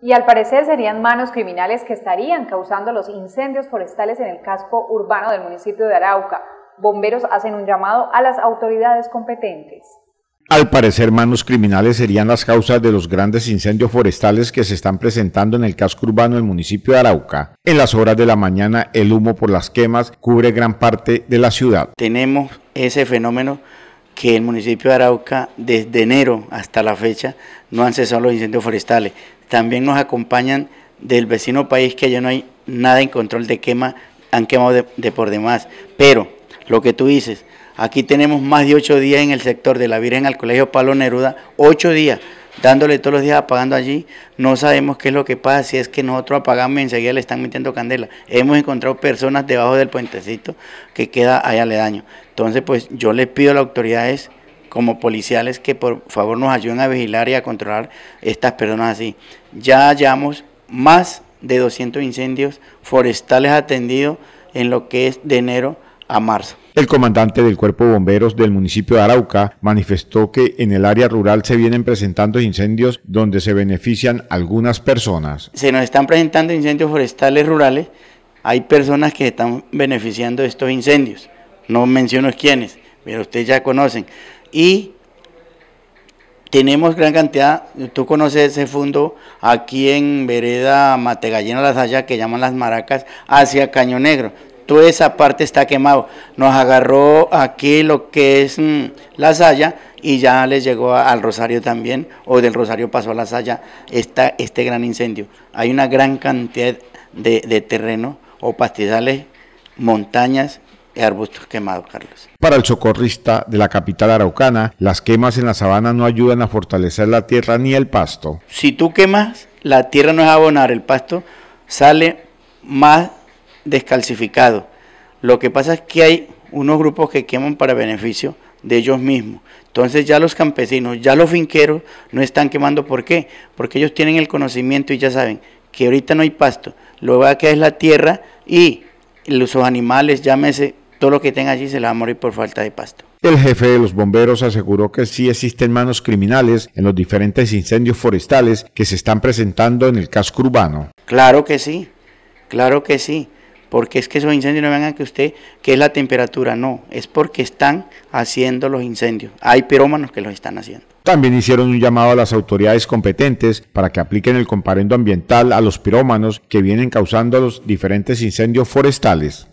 Y al parecer serían manos criminales que estarían causando los incendios forestales en el casco urbano del municipio de Arauca. Bomberos hacen un llamado a las autoridades competentes. Al parecer, manos criminales serían las causas de los grandes incendios forestales que se están presentando en el casco urbano del municipio de Arauca. En las horas de la mañana, el humo por las quemas cubre gran parte de la ciudad. Tenemos ese fenómeno que el municipio de Arauca, desde enero hasta la fecha, no han cesado los incendios forestales también nos acompañan del vecino país que ya no hay nada en control de quema, han quemado de, por demás. Pero lo que tú dices, aquí tenemos más de ocho días en el sector de la Virgen al Colegio Pablo Neruda, ocho días, dándole todos los días apagando allí. No sabemos qué es lo que pasa, si es que nosotros apagamos y enseguida le están metiendo candela. Hemos encontrado personas debajo del puentecito que queda allá aledaño. Entonces, pues yo les pido a las autoridades como policiales que por favor nos ayuden a vigilar y a controlar estas personas así ya hallamos más de 200 incendios forestales atendidos en lo que es de enero a marzo. El comandante del Cuerpo Bomberos del municipio de Arauca manifestó que en el área rural se vienen presentando incendios donde se benefician algunas personas. Se nos están presentando incendios forestales rurales. Hay personas que están beneficiando de estos incendios. No menciono quiénes, pero ustedes ya conocen. Y tenemos gran cantidad, tú conoces ese fondo aquí en Vereda Mategallena La Saya que llaman Las Maracas, hacia Caño Negro. Toda esa parte está quemado. Nos agarró aquí lo que es mm, La Saya y ya les llegó al Rosario también, o del Rosario pasó a La Saya Está este gran incendio. Hay una gran cantidad de, de terreno o pastizales, montañas arbustos quemados, Carlos. Para el socorrista de la capital araucana, las quemas en la sabana no ayudan a fortalecer la tierra ni el pasto. Si tú quemas, la tierra no es abonar, el pasto sale más descalcificado. Lo que pasa es que hay unos grupos que queman para beneficio de ellos mismos. Entonces ya los campesinos, ya los finqueros no están quemando. ¿Por qué? Porque ellos tienen el conocimiento y ya saben que ahorita no hay pasto. Lo que va a es la tierra y los animales, llámese todo lo que tenga allí se le va a morir por falta de pasto. El jefe de los bomberos aseguró que sí existen manos criminales en los diferentes incendios forestales que se están presentando en el casco urbano. Claro que sí, claro que sí, porque es que esos incendios no vengan que usted, que es la temperatura, no, es porque están haciendo los incendios. Hay pirómanos que los están haciendo. También hicieron un llamado a las autoridades competentes para que apliquen el comparendo ambiental a los pirómanos que vienen causando los diferentes incendios forestales.